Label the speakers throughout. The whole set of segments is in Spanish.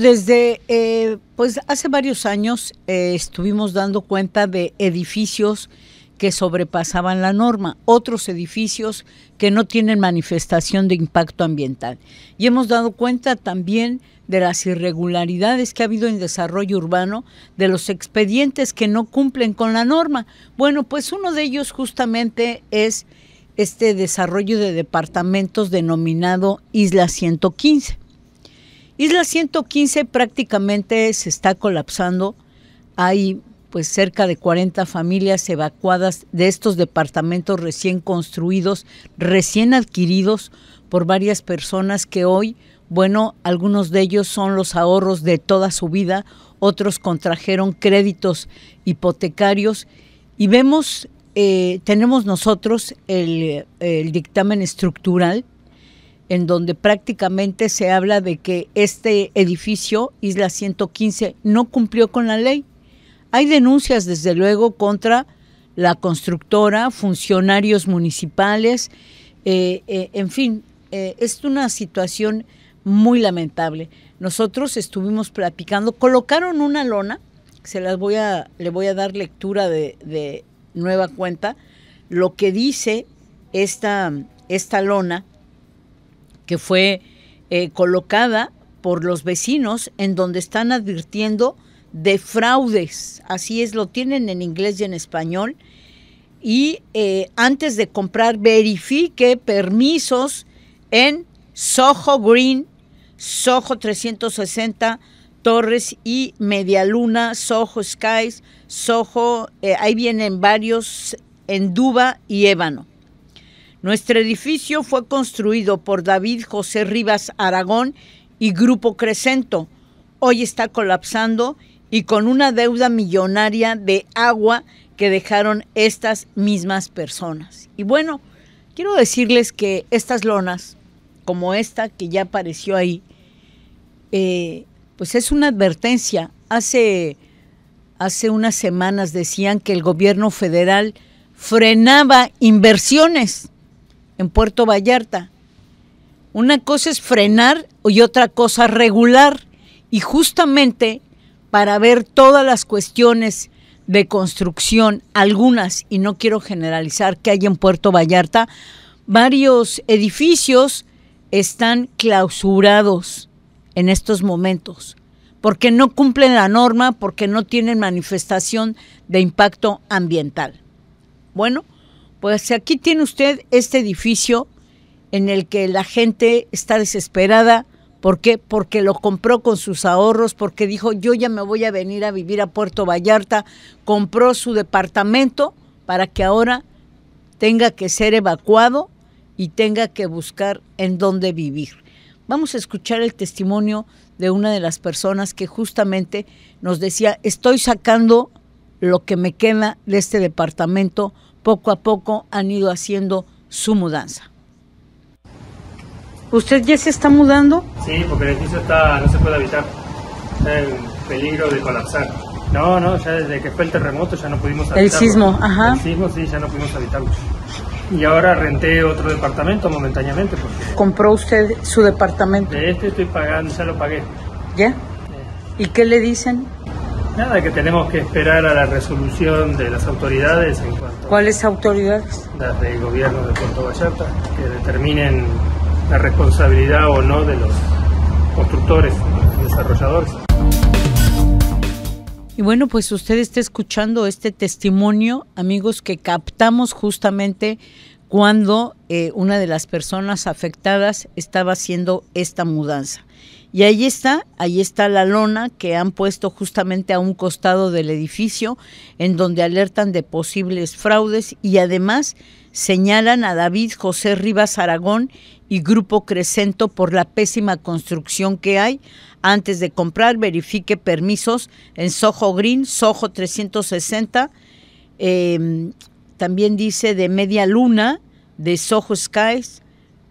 Speaker 1: Desde eh, pues hace varios años eh, estuvimos dando cuenta de edificios que sobrepasaban la norma, otros edificios que no tienen manifestación de impacto ambiental. Y hemos dado cuenta también de las irregularidades que ha habido en desarrollo urbano, de los expedientes que no cumplen con la norma. Bueno, pues uno de ellos justamente es este desarrollo de departamentos denominado Isla 115 Isla 115 prácticamente se está colapsando. Hay pues cerca de 40 familias evacuadas de estos departamentos recién construidos, recién adquiridos por varias personas que hoy, bueno, algunos de ellos son los ahorros de toda su vida, otros contrajeron créditos hipotecarios y vemos, eh, tenemos nosotros el dictamen estructural en donde prácticamente se habla de que este edificio, Isla 115, no cumplió con la ley. Hay denuncias, desde luego, contra la constructora, funcionarios municipales, eh, eh, en fin, eh, es una situación muy lamentable. Nosotros estuvimos platicando, colocaron una lona, se las voy a, le voy a dar lectura de, de nueva cuenta, lo que dice esta, esta lona que fue eh, colocada por los vecinos en donde están advirtiendo de fraudes. Así es, lo tienen en inglés y en español. Y eh, antes de comprar, verifique permisos en Soho Green, Soho 360, Torres y Medialuna, Soho Skies, Soho, eh, ahí vienen varios en Duba y Ébano. Nuestro edificio fue construido por David José Rivas Aragón y Grupo Crescento. Hoy está colapsando y con una deuda millonaria de agua que dejaron estas mismas personas. Y bueno, quiero decirles que estas lonas, como esta que ya apareció ahí, eh, pues es una advertencia. Hace, hace unas semanas decían que el gobierno federal frenaba inversiones en Puerto Vallarta. Una cosa es frenar y otra cosa regular. Y justamente para ver todas las cuestiones de construcción, algunas, y no quiero generalizar, que hay en Puerto Vallarta, varios edificios están clausurados en estos momentos, porque no cumplen la norma, porque no tienen manifestación de impacto ambiental. Bueno, pues aquí tiene usted este edificio en el que la gente está desesperada. ¿Por qué? Porque lo compró con sus ahorros, porque dijo, yo ya me voy a venir a vivir a Puerto Vallarta, compró su departamento para que ahora tenga que ser evacuado y tenga que buscar en dónde vivir. Vamos a escuchar el testimonio de una de las personas que justamente nos decía, estoy sacando lo que me queda de este departamento poco a poco han ido haciendo su mudanza. ¿Usted ya se está mudando? Sí, porque el edificio está, no se puede habitar, está en peligro de colapsar. No, no, ya desde que fue el terremoto ya no pudimos habitar. El sismo, ajá. El sismo, sí, ya no pudimos habitarlo. Y ahora renté otro departamento momentáneamente. ¿Compró usted su departamento? De este estoy pagando, ya lo pagué. ¿Ya? ¿Y qué le dicen? Nada, que tenemos que esperar a la resolución de las autoridades en cuanto... ¿Cuáles autoridades? Las del gobierno de Puerto Vallarta, que determinen la responsabilidad o no de los constructores, desarrolladores. Y bueno, pues usted está escuchando este testimonio, amigos, que captamos justamente cuando eh, una de las personas afectadas estaba haciendo esta mudanza. Y ahí está, ahí está la lona que han puesto justamente a un costado del edificio, en donde alertan de posibles fraudes y además señalan a David José Rivas Aragón y Grupo Crescento por la pésima construcción que hay. Antes de comprar, verifique permisos en Soho Green, Soho 360. También dice de Media Luna, de Soho Skies,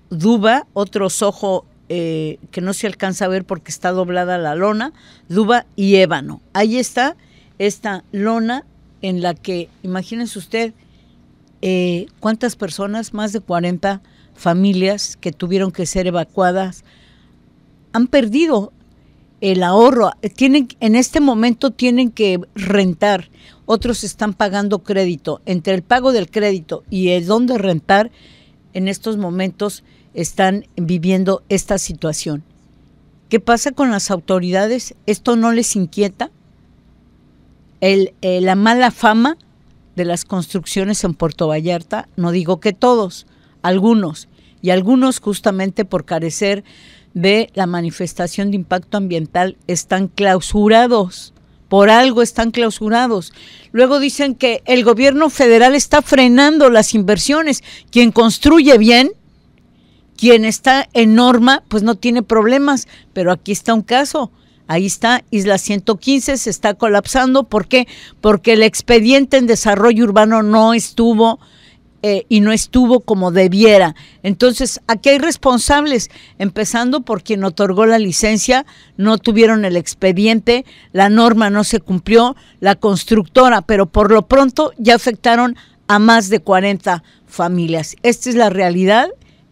Speaker 1: Duba, otro Soho eh, que no se alcanza a ver porque está doblada la lona, Duba y Ébano. Ahí está esta lona en la que, imagínense usted, eh, cuántas personas, más de 40 familias que tuvieron que ser evacuadas, han perdido el ahorro. Tienen, en este momento tienen que rentar, otros están pagando crédito. Entre el pago del crédito y el dónde rentar, en estos momentos están viviendo esta situación. ¿Qué pasa con las autoridades? ¿Esto no les inquieta? El, eh, la mala fama de las construcciones en Puerto Vallarta, no digo que todos, algunos, y algunos justamente por carecer de la manifestación de impacto ambiental están clausurados. Por algo están clausurados. Luego dicen que el gobierno federal está frenando las inversiones. Quien construye bien, quien está en norma, pues no tiene problemas. Pero aquí está un caso. Ahí está, Isla 115 se está colapsando. ¿Por qué? Porque el expediente en desarrollo urbano no estuvo eh, y no estuvo como debiera. Entonces, aquí hay responsables, empezando por quien otorgó la licencia, no tuvieron el expediente, la norma no se cumplió, la constructora, pero por lo pronto ya afectaron a más de 40 familias. Esta es la realidad.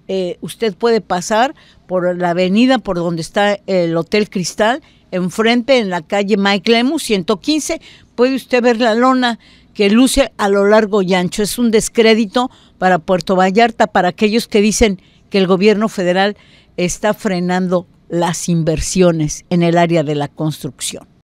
Speaker 1: Eh, usted puede pasar por la avenida por donde está el Hotel Cristal enfrente en la calle Mike Lemus 115, puede usted ver la lona que luce a lo largo y ancho. Es un descrédito para Puerto Vallarta, para aquellos que dicen que el gobierno federal está frenando las inversiones en el área de la construcción.